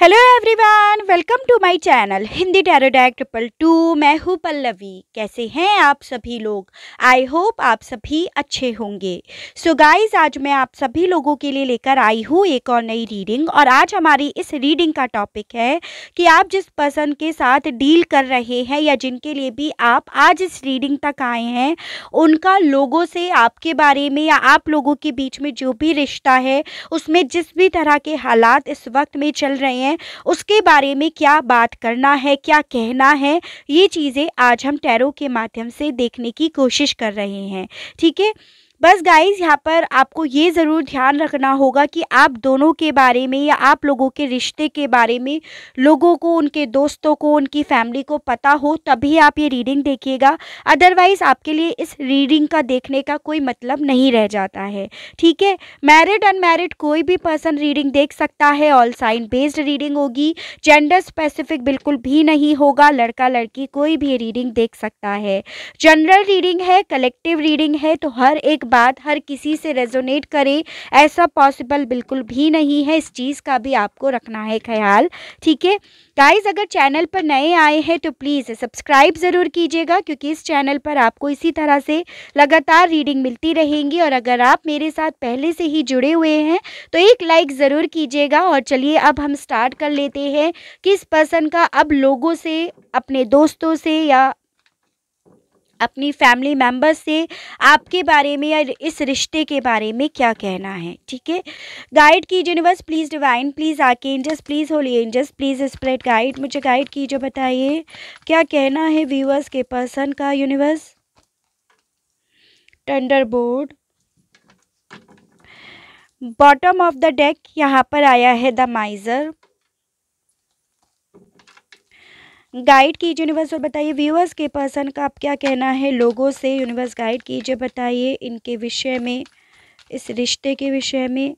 hello everyone welcome to my channel Hindi tarot deck triple two मैं हूँ पल्लवी कैसे हैं आप सभी लोग आई होप आप सभी अच्छे होंगे सो so गाइस आज मैं आप सभी लोगों के लिए लेकर आई हूँ एक और नई रीडिंग और आज हमारी इस रीडिंग का टॉपिक है कि आप जिस पर्सन के साथ डील कर रहे हैं या जिनके लिए भी आप आज इस रीडिंग तक आए हैं उनका लोगों से आपके बारे में या आप लोगों के बीच में जो भी रिश्ता है उसमें जिस भी तरह के हालात इस वक्त में चल रहे हैं हैं उसके बारे में क्या बात करना है क्या कहना है ये चीज़ें आज हम टैरो के माध्यम से देखने की कोशिश कर रहे हैं ठीक है बस गाइज यहाँ पर आपको ये ज़रूर ध्यान रखना होगा कि आप दोनों के बारे में या आप लोगों के रिश्ते के बारे में लोगों को उनके दोस्तों को उनकी फैमिली को पता हो तभी आप ये रीडिंग देखिएगा अदरवाइज़ आपके लिए इस रीडिंग का देखने का कोई मतलब नहीं रह जाता है ठीक है मैरिड अनमैरिड कोई भी पर्सन रीडिंग देख सकता है ऑल साइन बेस्ड रीडिंग होगी जेंडर स्पेसिफिक बिल्कुल भी नहीं होगा लड़का लड़की कोई भी रीडिंग देख सकता है जनरल रीडिंग है कलेक्टिव रीडिंग है तो हर एक बात हर किसी से रेजोनेट करे ऐसा पॉसिबल बिल्कुल भी नहीं है इस चीज़ का भी आपको रखना है ख्याल ठीक है गाइज अगर चैनल पर नए आए हैं तो प्लीज़ सब्सक्राइब ज़रूर कीजिएगा क्योंकि इस चैनल पर आपको इसी तरह से लगातार रीडिंग मिलती रहेंगी और अगर आप मेरे साथ पहले से ही जुड़े हुए हैं तो एक लाइक ज़रूर कीजिएगा और चलिए अब हम स्टार्ट कर लेते हैं किस पर्सन का अब लोगों से अपने दोस्तों से या अपनी फैमिली मेम्बर से आपके बारे में या इस रिश्ते के बारे में क्या कहना है ठीक है गाइड कीजिए यूनिवर्स प्लीज़ डिवाइन प्लीज़ आके एंजस please holy angels please spirit guide मुझे गाइड कीजिए बताइए क्या कहना है व्यूअर्स के पर्सन का universe tender board bottom of the deck यहाँ पर आया है द माइज़र गाइड कीजिए यूनिवर्स और बताइए व्यूअर्स के पर्सन का आप क्या कहना है लोगों से यूनिवर्स गाइड कीजिए बताइए इनके विषय में इस रिश्ते के विषय में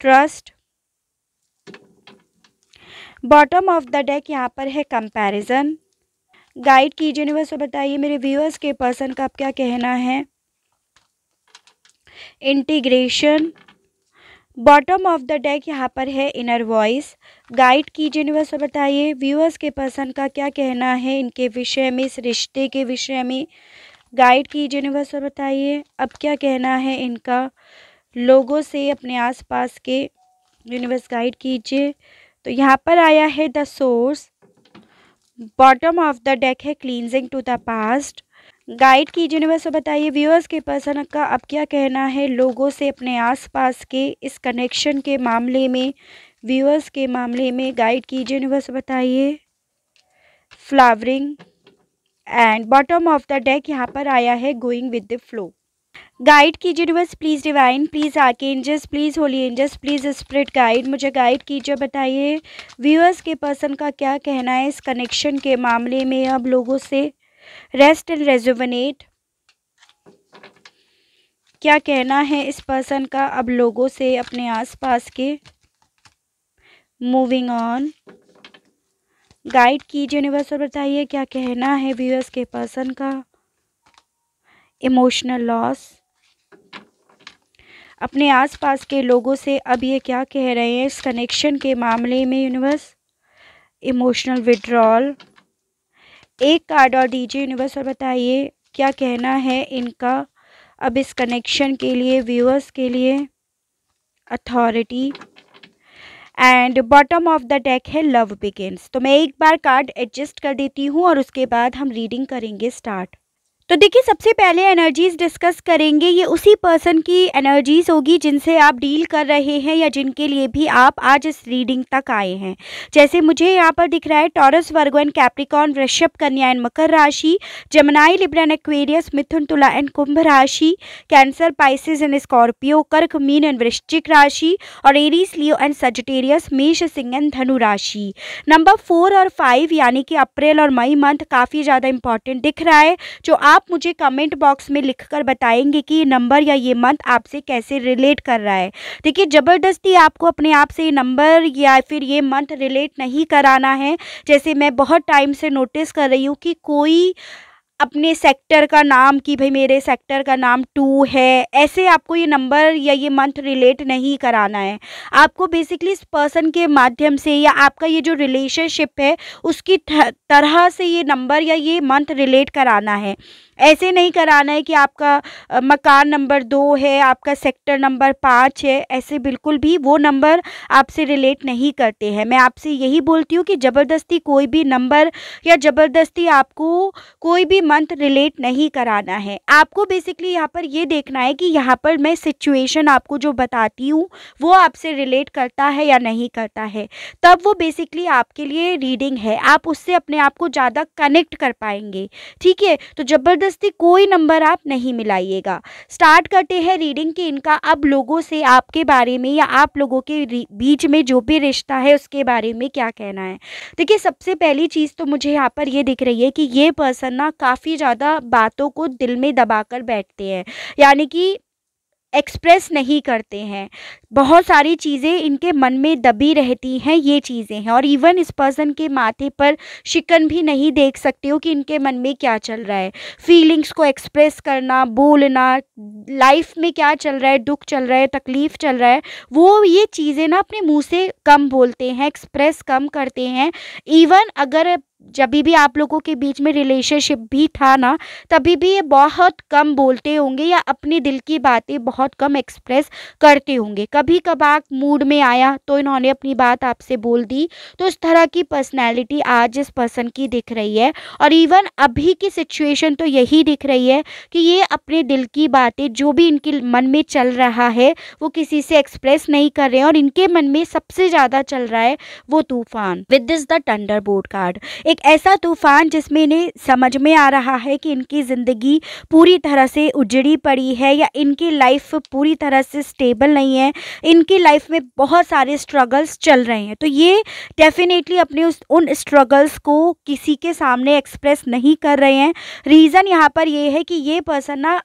trust bottom of the deck यहाँ पर है कंपैरिजन गाइड कीजिए यूनिवर्स और बताइए मेरे व्यूअर्स के पर्सन का आप क्या कहना है integration bottom of the deck यहाँ पर है इनर वॉइस गाइड कीजिए निवास बताइए व्यूअर्स के पर्सन का क्या कहना है इनके विषय में इस रिश्ते के विषय में गाइड कीजिए निवास बताइए अब क्या कहना है इनका लोगों से अपने आसपास के यूनिवर्स गाइड कीजिए तो यहाँ पर आया है the source bottom of the deck है cleansing to the past guide कीजिए ना वैसे बताइए व्यूअर्स के पर्सन का अब क्या कहना है लोगों से अपने आसपास के इस कनेक्शन के मामले में व्यूअर्स के मामले में गाइड कीजिए ना वैसे बताइए flowering and bottom of the deck यहाँ पर आया है going with the flow guide कीजिए universe please divine please archangels please holy angels please spirit guide मुझे गाइड कीजिए बताइए व्यूअर्स के पर्सन का क्या कहना है इस कनेक्शन के मामले में अब लोगों से रेस्ट एंड रेजोवनेट क्या कहना है इस पर्सन का अब लोगों से अपने आसपास के मूविंग ऑन गाइड कीजिए यूनिवर्स और बताइए क्या कहना है व्यूअर्स के पर्सन का इमोशनल लॉस अपने आसपास के लोगों से अब ये क्या कह रहे हैं इस कनेक्शन के मामले में यूनिवर्स इमोशनल विड्रॉल एक कार्ड और डीजे यूनिवर्स पर बताइए क्या कहना है इनका अब इस कनेक्शन के लिए व्यूअर्स के लिए authority and bottom of the deck है लव बिगेन्स तो मैं एक बार कार्ड एडजस्ट कर देती हूँ और उसके बाद हम रीडिंग करेंगे स्टार्ट तो देखिए सबसे पहले एनर्जीज डिस्कस करेंगे ये उसी पर्सन की एनर्जीज होगी जिनसे आप डील कर रहे हैं या जिनके लिए भी आप आज इस रीडिंग तक आए हैं जैसे मुझे यहाँ पर दिख रहा है टॉरस वर्गो एंड कैप्रिकॉन वृषभ कन्या एंड मकर राशि जमनाई लिब्रन एक्वेरियस मिथुन तुला एंड कुंभ राशि कैंसर पाइसिस एंड स्कॉर्पियो कर्क मीन एंड वृश्चिक राशि और एरीस लियो एंड सजिटेरियस मेष सिंह एंड धनु राशि नंबर फोर और फाइव यानी कि अप्रैल और मई मंथ काफ़ी ज़्यादा इंपॉर्टेंट दिख रहा है जो आप आप मुझे कमेंट बॉक्स में लिख कर बताएंगे कि ये नंबर या ये मंथ आपसे कैसे रिलेट कर रहा है देखिए ज़बरदस्ती आपको अपने आप से ये नंबर या फिर ये मंथ रिलेट नहीं कराना है जैसे मैं बहुत टाइम से नोटिस कर रही हूँ कि कोई अपने सेक्टर का नाम कि भाई मेरे सेक्टर का नाम टू है ऐसे आपको ये नंबर या ये मंथ रिलेट नहीं कराना है आपको बेसिकली इस पर्सन के माध्यम से या आपका ये जो रिलेशनशिप है उसकी तरह से ये नंबर या ये मंथ रिलेट कराना है ऐसे नहीं कराना है कि आपका मकान नंबर दो है आपका सेक्टर नंबर पाँच है ऐसे बिल्कुल भी वो नंबर आपसे रिलेट नहीं करते हैं मैं आपसे यही बोलती हूँ कि ज़बरदस्ती कोई भी नंबर या ज़बरदस्ती आपको कोई भी मंथ रिलेट नहीं कराना है आपको बेसिकली यहाँ पर ये देखना है कि यहाँ पर मैं सिचुएशन आपको जो बताती हूँ वो आपसे रिलेट करता है या नहीं करता है तब वो बेसिकली आपके लिए रीडिंग है आप उससे अपने आप को ज़्यादा कनेक्ट कर पाएंगे ठीक है तो ज़बरदस्त ज़बरदस्ती कोई नंबर आप नहीं मिलाइएगा स्टार्ट करते हैं रीडिंग की इनका अब लोगों से आपके बारे में या आप लोगों के बीच में जो भी रिश्ता है उसके बारे में क्या कहना है देखिए सबसे पहली चीज़ तो मुझे यहाँ पर ये दिख रही है कि ये पर्सन ना काफ़ी ज़्यादा बातों को दिल में दबा कर बैठते हैं यानी कि एक्सप्रेस नहीं करते हैं बहुत सारी चीज़ें इनके मन में दबी रहती हैं ये चीज़ें हैं और इवन इस पर्सन के माथे पर शिकन भी नहीं देख सकते हो कि इनके मन में क्या चल रहा है फीलिंग्स को एक्सप्रेस करना बोलना लाइफ में क्या चल रहा है दुख चल रहा है तकलीफ़ चल रहा है वो ये चीज़ें ना अपने मुँह से कम बोलते हैं एक्सप्रेस कम करते हैं इवन अगर जब भी आप लोगों के बीच में रिलेशनशिप भी था ना तभी भी ये बहुत कम बोलते होंगे या अपने दिल की बातें बहुत कम एक्सप्रेस करते होंगे कभी कभार मूड में आया तो इन्होंने अपनी बात आपसे बोल दी तो इस तरह की पर्सनैलिटी आज इस पर्सन की दिख रही है और इवन अभी की सिचुएशन तो यही दिख रही है कि ये अपने दिल की बातें जो भी इनके मन में चल रहा है वो किसी से एक्सप्रेस नहीं कर रहे हैं और इनके मन में सबसे ज़्यादा चल रहा है वो तूफान with this the tender board card एक ऐसा तूफान जिसमें इन्हें समझ में आ रहा है कि इनकी ज़िंदगी पूरी तरह से उजड़ी पड़ी है या इनकी लाइफ पूरी तरह से स्टेबल नहीं है इनकी लाइफ में बहुत सारे स्ट्रगल्स चल रहे हैं तो ये डेफिनेटली अपने उस उन स्ट्रगल्स को किसी के सामने एक्सप्रेस नहीं कर रहे हैं रीज़न यहाँ पर यह है कि ये पर्सन ना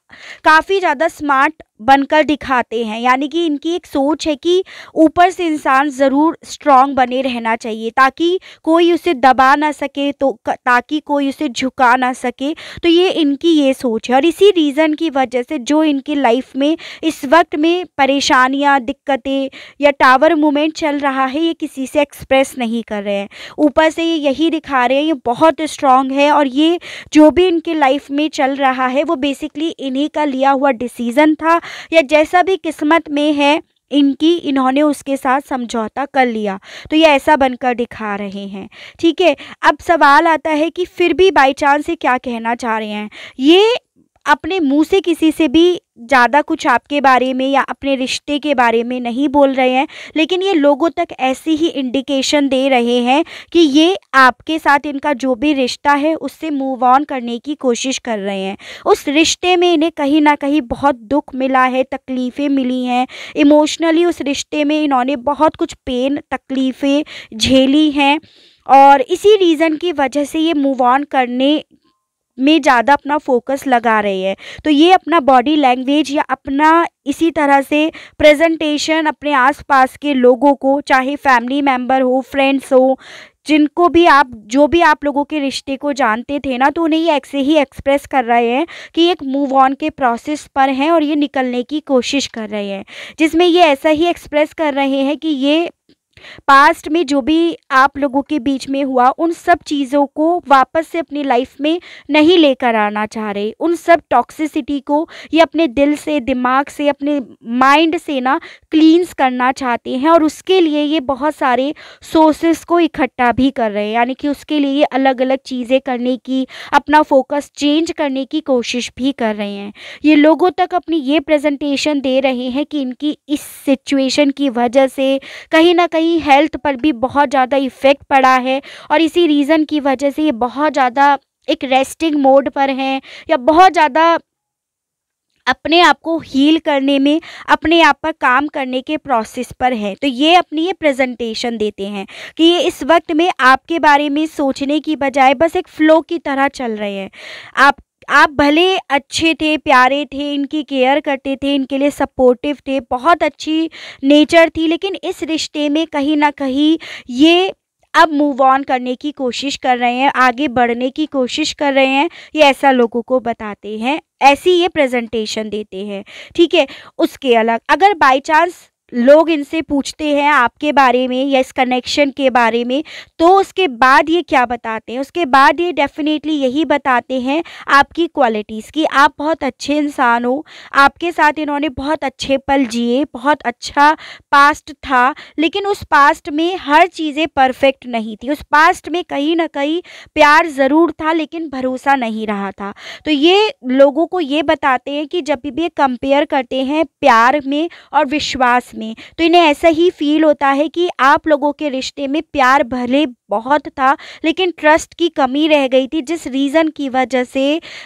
काफ़ी ज़्यादा स्मार्ट बनकर दिखाते हैं यानी कि इनकी एक सोच है कि ऊपर से इंसान ज़रूर स्ट्रांग बने रहना चाहिए ताकि कोई उसे दबा ना सके तो ताकि कोई उसे झुका ना सके तो ये इनकी ये सोच है और इसी रीज़न की वजह से जो इनकी लाइफ में इस वक्त में परेशानियाँ दिक्कतें या टावर मोमेंट चल रहा है ये किसी से एक्सप्रेस नहीं कर रहे हैं ऊपर से ये यही दिखा रहे हैं ये बहुत स्ट्रांग है और ये जो भी इनकी लाइफ में चल रहा है वो बेसिकली इन्हीं का लिया हुआ डिसीज़न था या जैसा भी किस्मत में है इनकी इन्होंने उसके साथ समझौता कर लिया तो ये ऐसा बनकर दिखा रहे हैं ठीक है अब सवाल आता है कि फिर भी बाई चांस ये क्या कहना चाह रहे हैं ये अपने मुंह से किसी से भी ज़्यादा कुछ आपके बारे में या अपने रिश्ते के बारे में नहीं बोल रहे हैं लेकिन ये लोगों तक ऐसी ही इंडिकेशन दे रहे हैं कि ये आपके साथ इनका जो भी रिश्ता है उससे मूव ऑन करने की कोशिश कर रहे हैं उस रिश्ते में इन्हें कहीं ना कहीं बहुत दुख मिला है तकलीफ़ें मिली हैं इमोशनली उस रिश्ते में इन्होंने बहुत कुछ पेन तकलीफ़ें झेली हैं और इसी रीज़न की वजह से ये मूव ऑन करने में ज़्यादा अपना फोकस लगा रहे हैं तो ये अपना बॉडी लैंग्वेज या अपना इसी तरह से प्रेजेंटेशन अपने आसपास के लोगों को चाहे फैमिली मेम्बर हो फ्रेंड्स हो जिनको भी आप जो भी आप लोगों के रिश्ते को जानते थे ना तो उन्हें ये ऐसे ही एक्सप्रेस कर रहे हैं कि एक मूव ऑन के प्रोसेस पर हैं और ये निकलने की कोशिश कर रहे हैं जिसमें ये ऐसा ही एक्सप्रेस कर रहे हैं कि ये पास्ट में जो भी आप लोगों के बीच में हुआ उन सब चीज़ों को वापस से अपनी लाइफ में नहीं लेकर आना चाह रहे उन सब टॉक्सिसिटी को ये अपने दिल से दिमाग से अपने माइंड से ना क्लींस करना चाहते हैं और उसके लिए ये बहुत सारे सोर्सेस को इकट्ठा भी कर रहे हैं यानी कि उसके लिए ये अलग अलग चीज़ें करने की अपना फोकस चेंज करने की कोशिश भी कर रहे हैं ये लोगों तक अपनी ये प्रेजेंटेशन दे रहे हैं कि इनकी इस सिचुएशन की वजह से कहीं ना कहीं हमारी हेल्थ पर भी बहुत ज़्यादा इफ़ेक्ट पड़ा है और इसी रीज़न की वजह से ये बहुत ज़्यादा एक रेस्टिंग मोड पर हैं या बहुत ज़्यादा अपने आप को हील करने में अपने आप पर काम करने के प्रोसेस पर हैं तो ये अपनी ये प्रेजेंटेशन देते हैं कि ये इस वक्त में आपके बारे में सोचने की बजाय बस एक फ़्लो की तरह चल रहे हैं आप आप भले अच्छे थे प्यारे थे इनकी केयर करते थे इनके लिए सपोर्टिव थे बहुत अच्छी नेचर थी लेकिन इस रिश्ते में कहीं ना कहीं ये अब मूव ऑन करने की कोशिश कर रहे हैं आगे बढ़ने की कोशिश कर रहे हैं ये ऐसा लोगों को बताते हैं ऐसी ये प्रेजेंटेशन देते हैं ठीक है उसके अलग अगर बाई चांस लोग इनसे पूछते हैं आपके बारे में या इस कनेक्शन के बारे में तो उसके बाद ये क्या बताते हैं उसके बाद ये डेफिनेटली यही बताते हैं आपकी क्वालिटीज़ कि आप बहुत अच्छे इंसान हो आपके साथ इन्होंने बहुत अच्छे पल जिए बहुत अच्छा पास्ट था लेकिन उस पास्ट में हर चीज़ें परफेक्ट नहीं थी उस पास्ट में कहीं ना कहीं प्यार ज़रूर था लेकिन भरोसा नहीं रहा था तो ये लोगों को ये बताते हैं कि जब भी ये कंपेयर करते हैं प्यार में और विश्वास में में तो इन्हें ऐसा ही फील होता है कि आप लोगों के रिश्ते में प्यार भले बहुत था लेकिन ट्रस्ट की कमी रह गई थी जिस रीज़न की वजह से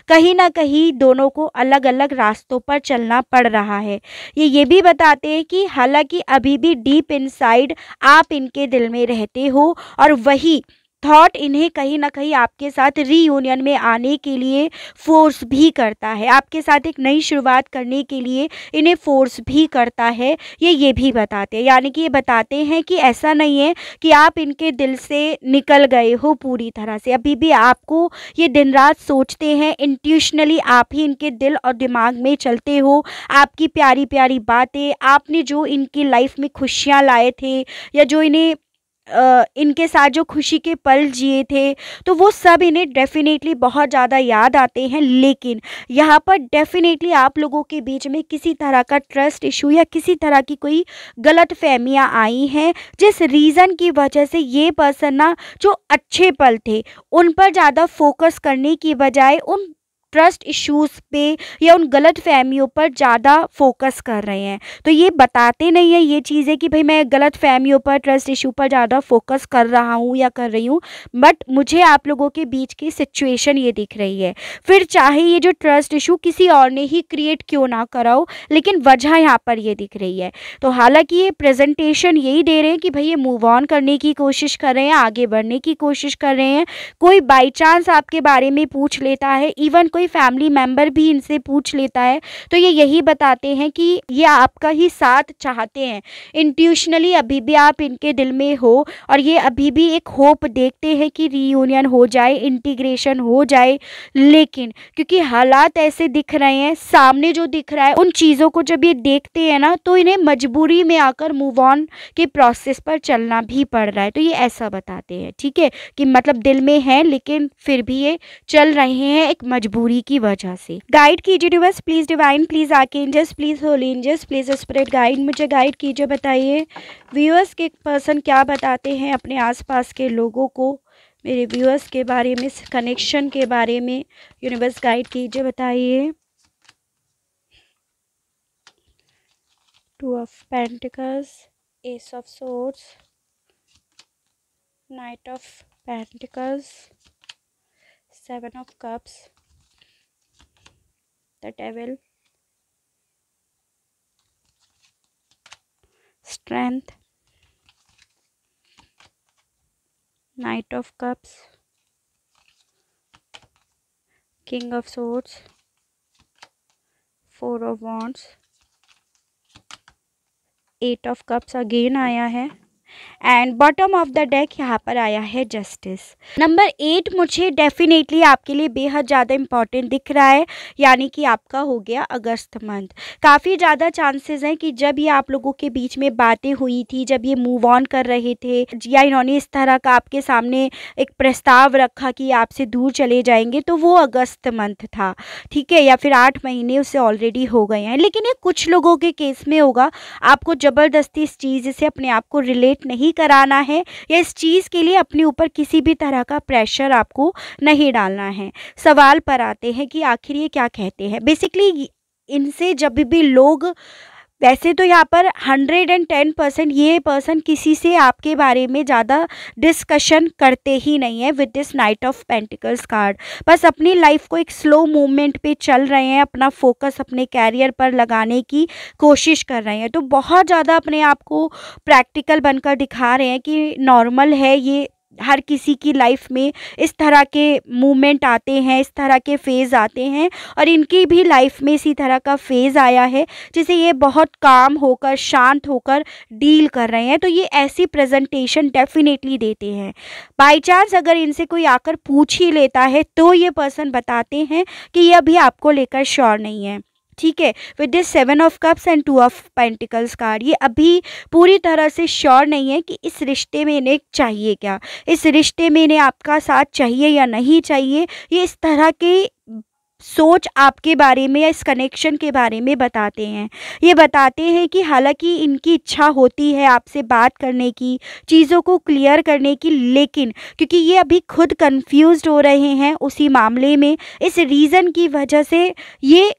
कहीं ना कहीं दोनों को अलग अलग रास्तों पर चलना पड़ रहा है ये ये भी बताते हैं कि हालांकि अभी भी डीप इनसाइड आप इनके दिल में रहते हो और वही थॉट इन्हें कहीं ना कहीं आपके साथ रीयूनियन में आने के लिए फोर्स भी करता है आपके साथ एक नई शुरुआत करने के लिए इन्हें फोर्स भी करता है ये ये भी बताते हैं यानी कि ये बताते हैं कि ऐसा नहीं है कि आप इनके दिल से निकल गए हो पूरी तरह से अभी भी आपको ये दिन रात सोचते हैं इंट्यूशनली आप ही इनके दिल और दिमाग में चलते हो आपकी प्यारी प्यारी बातें आपने जो इनकी लाइफ में खुशियाँ लाए थे या जो इन्हें इनके साथ जो खुशी के पल जिए थे तो वो सब इन्हें डेफिनेटली बहुत ज़्यादा याद आते हैं लेकिन यहाँ पर डेफिनेटली आप लोगों के बीच में किसी तरह का ट्रस्ट इशू या किसी तरह की कोई गलत फहमियाँ आई हैं जिस रीज़न की वजह से ये पर्सन ना जो अच्छे पल थे उन पर ज़्यादा फोकस करने की बजाय उन ट्रस्ट इश्यूज़ पे या उन गलत फहमियों पर ज़्यादा फोकस कर रहे हैं तो ये बताते नहीं है ये चीज़ें कि भाई मैं गलत फहमियों पर ट्रस्ट इशू पर ज़्यादा फोकस कर रहा हूँ या कर रही हूँ बट मुझे आप लोगों के बीच की सिचुएशन ये दिख रही है फिर चाहे ये जो ट्रस्ट इशू किसी और ने ही क्रिएट क्यों ना करा हो लेकिन वजह यहाँ पर ये दिख रही है तो हालांकि ये प्रेजेंटेशन यही दे रहे हैं कि भाई ये मूव ऑन करने की कोशिश कर रहे हैं आगे बढ़ने की कोशिश कर रहे हैं कोई बाई चांस आपके बारे में पूछ लेता है इवन कोई कोई फैमिली मेम्बर भी इनसे पूछ लेता है तो ये यही बताते हैं कि ये आपका ही साथ चाहते हैं इंट्यूशनली अभी भी आप इनके दिल में हो और ये अभी भी एक होप देखते हैं कि रीयूनियन हो जाए इंटीग्रेशन हो जाए लेकिन क्योंकि हालात ऐसे दिख रहे हैं सामने जो दिख रहा है उन चीज़ों को जब ये देखते हैं ना तो इन्हें मजबूरी में आकर मूव ऑन के प्रोसेस पर चलना भी पड़ रहा है तो ये ऐसा बताते हैं ठीक है कि मतलब दिल में है लेकिन फिर भी ये चल रहे हैं एक मजबूरी दूरी की वजह से गाइड कीजिए डिवर्स प्लीज डिवाइन प्लीज आके इंजस please holy angels please spirit guide मुझे गाइड कीजिए बताइए व्यूअर्स के पर्सन क्या बताते हैं अपने आसपास के लोगों को मेरे व्यूअर्स के बारे में कनेक्शन के बारे में यूनिवर्स गाइड कीजिए बताइए two of pentacles ace of swords knight of pentacles seven of cups the devil strength knight of cups king of swords four of wands eight of cups again aaya hai and bottom of the deck यहाँ पर आया है justice number eight मुझे definitely आपके लिए बेहद ज़्यादा important दिख रहा है यानी कि आपका हो गया अगस्त मंथ काफ़ी ज़्यादा चांसेस हैं कि जब ये आप लोगों के बीच में बातें हुई थी जब ये मूव ऑन कर रहे थे या इन्होंने इस तरह का आपके सामने एक प्रस्ताव रखा कि आपसे दूर चले जाएंगे तो वो अगस्त मंथ था ठीक है या फिर आठ महीने उसे ऑलरेडी हो गए हैं लेकिन ये कुछ लोगों के केस में होगा आपको ज़बरदस्ती इस चीज़ से अपने आप को रिलेट नहीं कराना है या इस चीज़ के लिए अपने ऊपर किसी भी तरह का प्रेशर आपको नहीं डालना है सवाल पर आते हैं कि आखिर ये क्या कहते हैं बेसिकली इनसे जब भी लोग वैसे तो यहाँ पर हंड्रेड एंड टेन परसेंट ये पर्सन किसी से आपके बारे में ज़्यादा डिस्कशन करते ही नहीं है with this knight of pentacles card बस अपनी लाइफ को एक स्लो मूवमेंट पे चल रहे हैं अपना फोकस अपने कैरियर पर लगाने की कोशिश कर रहे हैं तो बहुत ज़्यादा अपने आप को प्रैक्टिकल बनकर दिखा रहे हैं कि नॉर्मल है ये हर किसी की लाइफ में इस तरह के मूवमेंट आते हैं इस तरह के फेज़ आते हैं और इनकी भी लाइफ में इसी तरह का फेज़ आया है जिसे ये बहुत काम होकर शांत होकर डील कर रहे हैं तो ये ऐसी प्रेजेंटेशन डेफिनेटली देते हैं बाई चांस अगर इनसे कोई आकर पूछ ही लेता है तो ये पर्सन बताते हैं कि ये अभी आपको लेकर श्योर नहीं है ठीक है with this seven of cups and two of pentacles card ये अभी पूरी तरह से श्योर नहीं है कि इस रिश्ते में इन्हें चाहिए क्या इस रिश्ते में इन्हें आपका साथ चाहिए या नहीं चाहिए ये इस तरह के सोच आपके बारे में या इस कनेक्शन के बारे में बताते हैं ये बताते हैं कि हालांकि इनकी इच्छा होती है आपसे बात करने की चीज़ों को क्लियर करने की लेकिन क्योंकि ये अभी खुद कंफ्यूज्ड हो रहे हैं उसी मामले में इस रीज़न की वजह से ये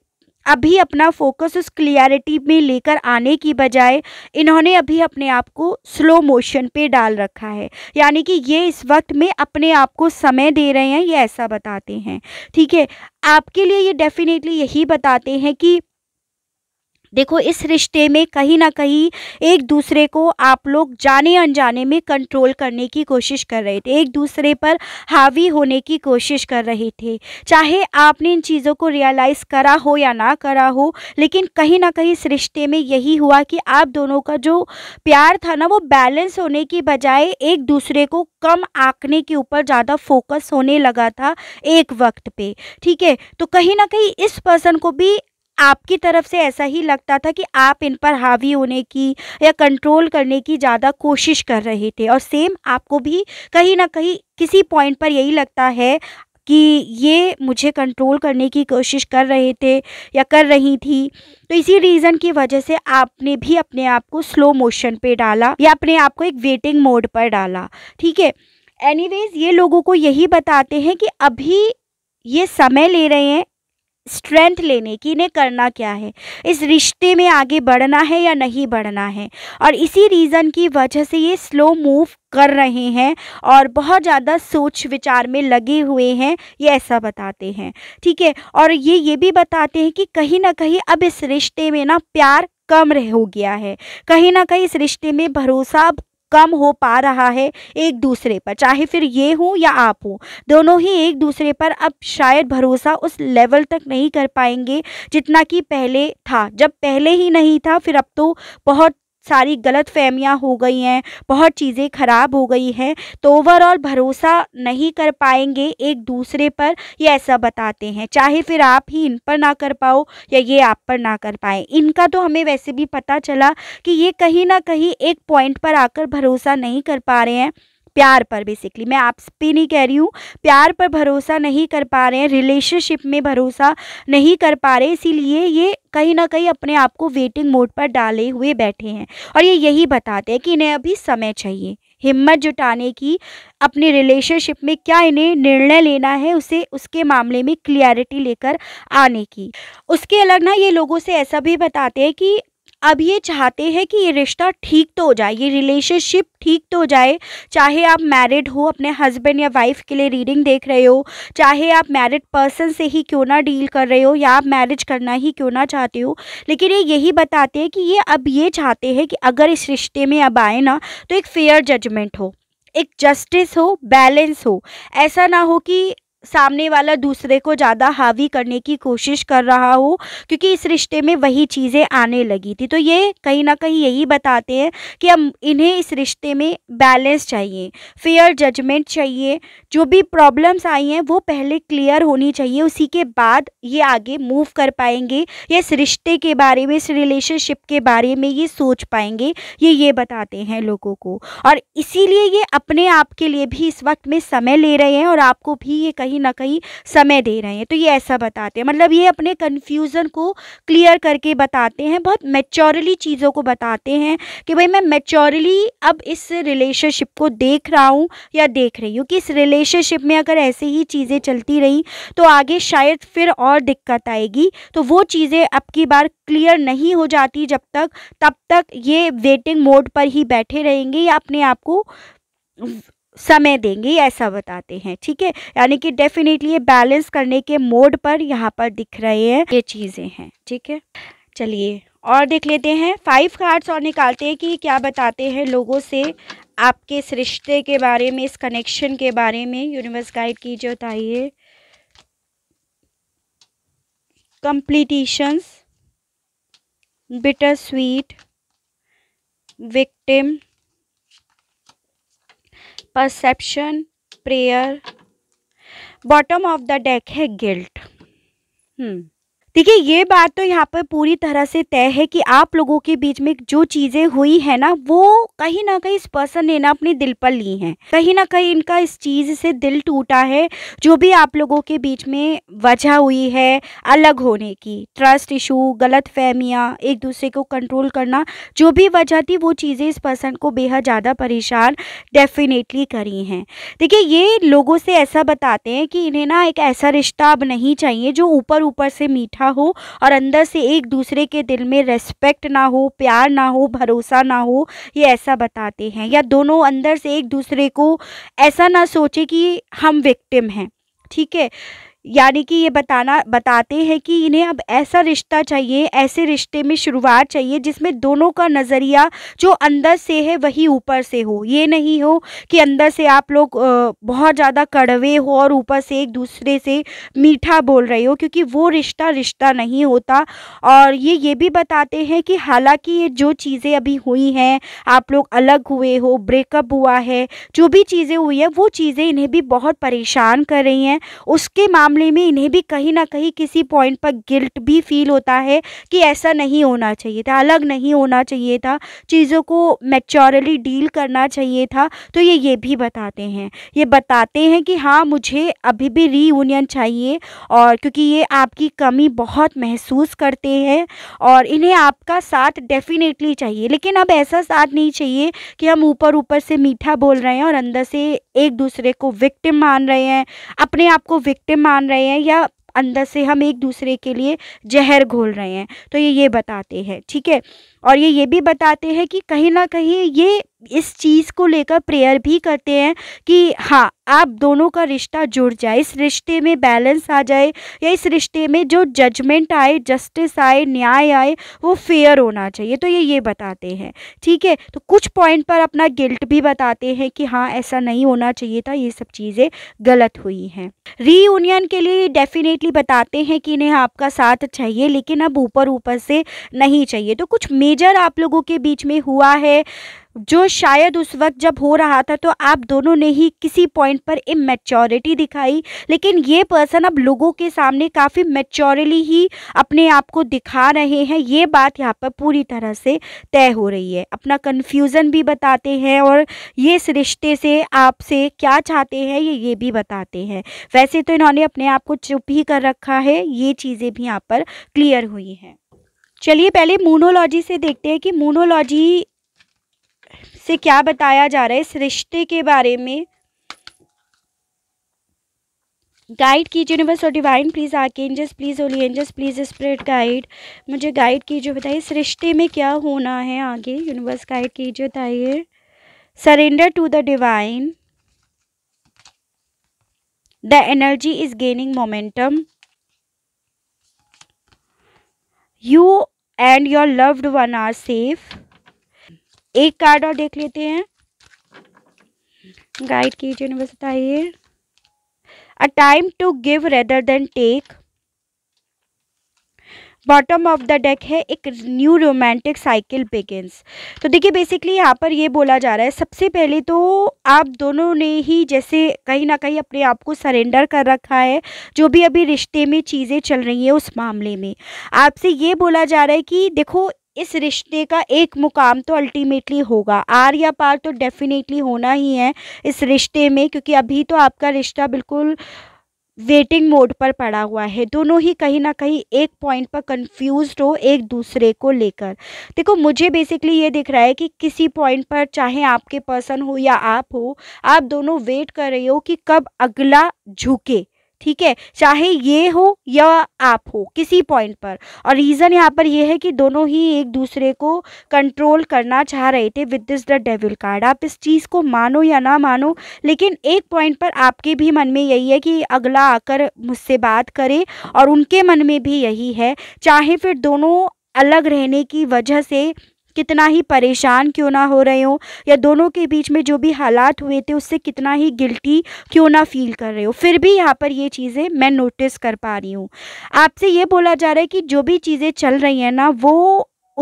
अभी अपना फोकस उस क्लियरिटी में लेकर आने की बजाय इन्होंने अभी अपने आप को स्लो मोशन पे डाल रखा है यानी कि ये इस वक्त में अपने आप को समय दे रहे हैं ये ऐसा बताते हैं ठीक है आपके लिए ये डेफिनेटली यही बताते हैं कि देखो इस रिश्ते में कहीं ना कहीं एक दूसरे को आप लोग जाने अनजाने में कंट्रोल करने की कोशिश कर रहे थे एक दूसरे पर हावी होने की कोशिश कर रहे थे चाहे आपने इन चीज़ों को रियलाइज़ करा हो या ना करा हो लेकिन कहीं ना कहीं इस रिश्ते में यही हुआ कि आप दोनों का जो प्यार था ना वो बैलेंस होने की बजाय एक दूसरे को कम आंकने के ऊपर ज़्यादा फोकस होने लगा था एक वक्त पे ठीक है तो कहीं ना कहीं इस पर्सन को भी आपकी तरफ से ऐसा ही लगता था कि आप इन पर हावी होने की या कंट्रोल करने की ज़्यादा कोशिश कर रहे थे और सेम आपको भी कहीं ना कहीं किसी पॉइंट पर यही लगता है कि ये मुझे कंट्रोल करने की कोशिश कर रहे थे या कर रही थी तो इसी रीज़न की वजह से आपने भी अपने आप को स्लो मोशन पे डाला या अपने आप को एक वेटिंग मोड पर डाला ठीक है एनीवेज ये लोगों को यही बताते हैं कि अभी ये समय ले रहे हैं स्ट्रेंथ लेने की इन्हें करना क्या है इस रिश्ते में आगे बढ़ना है या नहीं बढ़ना है और इसी रीज़न की वजह से ये स्लो मूव कर रहे हैं और बहुत ज़्यादा सोच विचार में लगे हुए हैं ये ऐसा बताते हैं ठीक है और ये ये भी बताते हैं कि कहीं ना कहीं अब इस रिश्ते में ना प्यार कम रह हो गया है कहीं ना कहीं इस रिश्ते में भरोसा अब कम हो पा रहा है एक दूसरे पर चाहे फिर ये हो या आप हो दोनों ही एक दूसरे पर अब शायद भरोसा उस लेवल तक नहीं कर पाएंगे जितना कि पहले था जब पहले ही नहीं था फिर अब तो बहुत सारी गलत फहमियाँ हो गई हैं बहुत चीज़ें ख़राब हो गई हैं तो ओवरऑल भरोसा नहीं कर पाएंगे एक दूसरे पर ये ऐसा बताते हैं चाहे फिर आप ही इन पर ना कर पाओ या ये आप पर ना कर पाए इनका तो हमें वैसे भी पता चला कि ये कहीं ना कहीं एक पॉइंट पर आकर भरोसा नहीं कर पा रहे हैं प्यार पर बेसिकली मैं आप भी नहीं कह रही हूँ प्यार पर भरोसा नहीं कर पा रहे हैं रिलेशनशिप में भरोसा नहीं कर पा रहे इसीलिए ये कहीं ना कहीं अपने आप को वेटिंग मोड पर डाले हुए बैठे हैं और ये यही बताते हैं कि इन्हें अभी समय चाहिए हिम्मत जुटाने की अपने रिलेशनशिप में क्या इन्हें निर्णय लेना है उसे उसके मामले में क्लियरिटी लेकर आने की उसके अलग ना ये लोगों से ऐसा भी बताते हैं कि अब ये चाहते हैं कि ये रिश्ता ठीक तो हो जाए ये रिलेशनशिप ठीक तो हो जाए चाहे आप मैरिड हो अपने हस्बैंड या वाइफ के लिए रीडिंग देख रहे हो चाहे आप मैरिड पर्सन से ही क्यों ना डील कर रहे हो या आप मैरिज करना ही क्यों ना चाहते हो लेकिन ये यही बताते हैं कि ये अब ये चाहते हैं कि अगर इस रिश्ते में अब आए ना तो एक फेयर जजमेंट हो एक जस्टिस हो बैलेंस हो ऐसा ना हो कि सामने वाला दूसरे को ज़्यादा हावी करने की कोशिश कर रहा हो क्योंकि इस रिश्ते में वही चीज़ें आने लगी थी तो ये कहीं ना कहीं यही बताते हैं कि अब इन्हें इस रिश्ते में बैलेंस चाहिए फेयर जजमेंट चाहिए जो भी प्रॉब्लम्स आई हैं वो पहले क्लियर होनी चाहिए उसी के बाद ये आगे मूव कर पाएंगे या इस रिश्ते के बारे में इस रिलेशनशिप के बारे में ये सोच पाएंगे ये ये बताते हैं लोगों को और इसीलिए ये अपने आप के लिए भी इस वक्त में समय ले रहे हैं और आपको भी ये कहीं कहीं ना कहीं समय दे रहे हैं तो ये ऐसा बताते हैं मतलब ये अपने कन्फ्यूज़न को क्लियर करके बताते हैं बहुत मेच्योरली चीज़ों को बताते हैं कि भाई मैं मेच्योरली अब इस रिलेशनशिप को देख रहा हूँ या देख रही हूँ कि इस रिलेशनशिप में अगर ऐसे ही चीज़ें चलती रही तो आगे शायद फिर और दिक्कत आएगी तो वो चीज़ें अब की बार क्लियर नहीं हो जाती जब तक तब तक ये वेटिंग मोड पर ही बैठे रहेंगे या अपने आप को समय देंगे ऐसा बताते हैं ठीक है यानी कि डेफिनेटली ये बैलेंस करने के मोड पर यहाँ पर दिख रहे हैं ये चीज़ें हैं ठीक है चलिए और देख लेते हैं फाइव कार्ड्स और निकालते हैं कि क्या बताते हैं लोगों से आपके इस रिश्ते के बारे में इस कनेक्शन के बारे में यूनिवर्स गाइड कीजिए बताइए completions bitter sweet victim perception prayer bottom of the deck है guilt hmm देखिए ये बात तो यहाँ पर पूरी तरह से तय है कि आप लोगों के बीच में जो चीज़ें हुई है ना वो कहीं ना कहीं इस पर्सन ने ना अपने दिल पर ली हैं कहीं ना कहीं इनका इस चीज़ से दिल टूटा है जो भी आप लोगों के बीच में वजह हुई है अलग होने की ट्रस्ट इशू गलत फहमियाँ एक दूसरे को कंट्रोल करना जो भी वजह थी वो चीज़ें इस पर्सन को बेहद ज़्यादा परेशान डेफिनेटली करी हैं देखिए ये लोगों से ऐसा बताते हैं कि इन्हें ना एक ऐसा रिश्ता अब नहीं चाहिए जो ऊपर ऊपर से मीठा बैठा हो और अंदर से एक दूसरे के दिल में रेस्पेक्ट ना हो प्यार ना हो भरोसा ना हो ये ऐसा बताते हैं या दोनों अंदर से एक दूसरे को ऐसा ना सोचे कि हम विक्टिम हैं ठीक है यानी कि ये बताना बताते हैं कि इन्हें अब ऐसा रिश्ता चाहिए ऐसे रिश्ते में शुरुआत चाहिए जिसमें दोनों का नज़रिया जो अंदर से है वही ऊपर से हो ये नहीं हो कि अंदर से आप लोग बहुत ज़्यादा कड़वे हो और ऊपर से एक दूसरे से मीठा बोल रहे हो क्योंकि वो रिश्ता रिश्ता नहीं होता और ये ये भी बताते हैं कि हालाँकि ये जो चीज़ें अभी हुई हैं आप लोग अलग हुए हो ब्रेकअप हुआ है जो भी चीज़ें हुई हैं वो चीज़ें इन्हें भी बहुत परेशान कर रही हैं उसके मामले मामले में इन्हें भी कहीं ना कहीं किसी पॉइंट पर गिल्ट भी फील होता है कि ऐसा नहीं होना चाहिए था अलग नहीं होना चाहिए था चीज़ों को मेच्योरली डील करना चाहिए था तो ये ये भी बताते हैं ये बताते हैं कि हाँ मुझे अभी भी रीयूनियन चाहिए और क्योंकि ये आपकी कमी बहुत महसूस करते हैं और इन्हें आपका साथ डेफिनेटली चाहिए लेकिन अब ऐसा साथ नहीं चाहिए कि हम ऊपर ऊपर से मीठा बोल रहे हैं और अंदर से एक दूसरे को विक्टिम मान रहे हैं अपने आप को विक्टिम मान रहे हैं या अंदर से हम एक दूसरे के लिए जहर घोल रहे हैं तो ये ये बताते हैं ठीक है और ये ये भी बताते हैं कि कहीं ना कहीं ये इस चीज़ को लेकर प्रेयर भी करते हैं कि हाँ आप दोनों का रिश्ता जुड़ जाए इस रिश्ते में बैलेंस आ जाए या इस रिश्ते में जो जजमेंट आए जस्टिस आए न्याय आए वो फेयर होना चाहिए तो ये ये बताते हैं ठीक है तो कुछ पॉइंट पर अपना गिल्ट भी बताते हैं कि हाँ ऐसा नहीं होना चाहिए था ये सब चीज़ें गलत हुई हैं रीयूनियन के लिए डेफिनेटली बताते हैं कि इन्हें आपका साथ चाहिए लेकिन अब ऊपर ऊपर से नहीं चाहिए तो कुछ मेजर आप लोगों के बीच में हुआ है जो शायद उस वक्त जब हो रहा था तो आप दोनों ने ही किसी पॉइंट पर इमेच्योरिटी दिखाई लेकिन ये पर्सन अब लोगों के सामने काफ़ी मेच्योरली ही अपने आप को दिखा रहे हैं ये बात यहाँ पर पूरी तरह से तय हो रही है अपना कन्फ्यूज़न भी बताते हैं और ये इस रिश्ते से आपसे क्या चाहते हैं ये ये भी बताते हैं वैसे तो इन्होंने अपने आप को चुप ही कर रखा है ये चीज़ें भी यहाँ पर क्लियर हुई हैं चलिए पहले मूनोलॉजी से देखते हैं कि मूनोलॉजी से क्या बताया जा रहा है इस रिश्ते के बारे में गाइड कीजिए यूनिवर्स और divine please archangels please holy angels please spirit guide मुझे गाइड कीजिए बताइए इस रिश्ते में क्या होना है आगे यूनिवर्स गाइड कीजिए बताइए surrender to the divine the energy is gaining momentum you and your loved one are safe एक कार्ड और देख लेते हैं गाइड कीजिए ना बताइए a time to give rather than take bottom of the deck है एक न्यू रोमांटिक साइकिल बिगिंस तो देखिए बेसिकली यहाँ पर ये बोला जा रहा है सबसे पहले तो आप दोनों ने ही जैसे कहीं ना कहीं अपने आप को सरेंडर कर रखा है जो भी अभी रिश्ते में चीज़ें चल रही हैं उस मामले में आपसे ये बोला जा रहा है कि देखो इस रिश्ते का एक मुकाम तो अल्टीमेटली होगा आर या पार तो डेफिनेटली होना ही है इस रिश्ते में क्योंकि अभी तो आपका रिश्ता बिल्कुल वेटिंग मोड पर पड़ा हुआ है दोनों ही कहीं ना कहीं एक पॉइंट पर कंफ्यूज हो एक दूसरे को लेकर देखो मुझे बेसिकली ये दिख रहा है कि किसी पॉइंट पर चाहे आपके पर्सन हो या आप हो आप दोनों वेट कर रहे हो कि कब अगला झुके ठीक है चाहे ये हो या आप हो किसी पॉइंट पर और रीज़न यहाँ पर यह है कि दोनों ही एक दूसरे को कंट्रोल करना चाह रहे थे with this the devil card आप इस चीज़ को मानो या ना मानो लेकिन एक पॉइंट पर आपके भी मन में यही है कि अगला आकर मुझसे बात करे और उनके मन में भी यही है चाहे फिर दोनों अलग रहने की वजह से कितना ही परेशान क्यों ना हो रहे हो या दोनों के बीच में जो भी हालात हुए थे उससे कितना ही गिल्टी क्यों ना फील कर रहे हो फिर भी यहाँ पर ये चीज़ें मैं नोटिस कर पा रही हूँ आपसे ये बोला जा रहा है कि जो भी चीज़ें चल रही हैं ना वो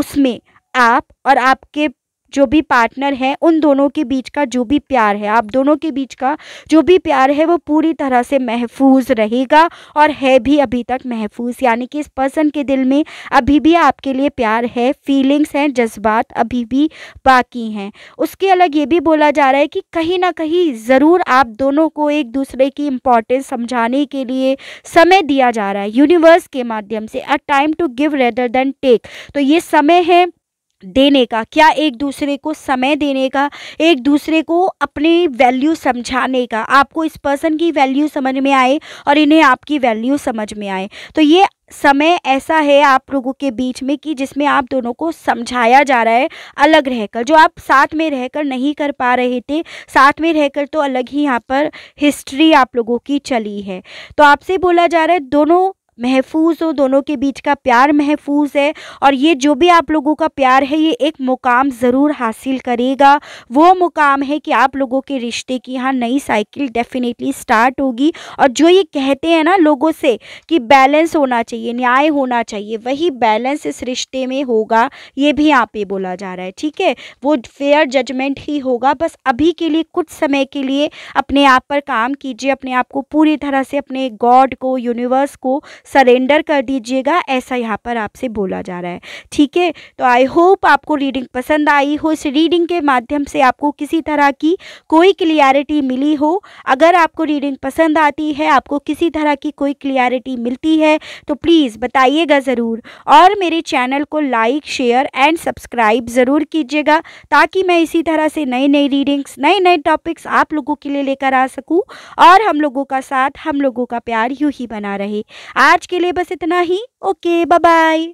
उसमें आप और आपके जो भी पार्टनर है उन दोनों के बीच का जो भी प्यार है आप दोनों के बीच का जो भी प्यार है वो पूरी तरह से महफूज रहेगा और है भी अभी तक महफूज यानी कि इस पर्सन के दिल में अभी भी आपके लिए प्यार है फीलिंग्स हैं जज्बात अभी भी बाकी हैं उसके अलग ये भी बोला जा रहा है कि कहीं ना कहीं ज़रूर आप दोनों को एक दूसरे की इम्पॉर्टेंस समझाने के लिए समय दिया जा रहा है यूनिवर्स के माध्यम से a time to give rather than take तो ये समय है देने का क्या एक दूसरे को समय देने का एक दूसरे को अपने वैल्यू समझाने का आपको इस पर्सन की वैल्यू समझ में आए और इन्हें आपकी वैल्यू समझ में आए तो ये समय ऐसा है आप लोगों के बीच में कि जिसमें आप दोनों को समझाया जा रहा है अलग रहकर जो आप साथ में रहकर नहीं कर पा रहे थे साथ में रहकर तो अलग ही यहाँ पर हिस्ट्री आप लोगों की चली है तो आपसे बोला जा रहा है दोनों महफूज हो दोनों के बीच का प्यार महफूज है और ये जो भी आप लोगों का प्यार है ये एक मुकाम ज़रूर हासिल करेगा वो मुकाम है कि आप लोगों के रिश्ते की यहाँ नई साइकिल डेफिनेटली स्टार्ट होगी और जो ये कहते हैं ना लोगों से कि बैलेंस होना चाहिए न्याय होना चाहिए वही बैलेंस इस रिश्ते में होगा ये भी यहाँ पे बोला जा रहा है ठीक है वो फेयर जजमेंट ही होगा बस अभी के लिए कुछ समय के लिए अपने आप पर काम कीजिए अपने आप को पूरी तरह से अपने गॉड को यूनिवर्स को सरेंडर कर दीजिएगा ऐसा यहाँ पर आपसे बोला जा रहा है ठीक है तो आई होप आपको रीडिंग पसंद आई हो इस रीडिंग के माध्यम से आपको किसी तरह की कोई क्लियरिटी मिली हो अगर आपको रीडिंग पसंद आती है आपको किसी तरह की कोई क्लियरिटी मिलती है तो प्लीज़ बताइएगा ज़रूर और मेरे चैनल को लाइक शेयर एंड सब्सक्राइब ज़रूर कीजिएगा ताकि मैं इसी तरह से नई नई रीडिंग्स नए नए टॉपिक्स आप लोगों के लिए लेकर आ सकूँ और हम लोगों का साथ हम लोगों का प्यार यूँ ही बना रहे आप आज के लिए बस इतना ही ओके बाय बाय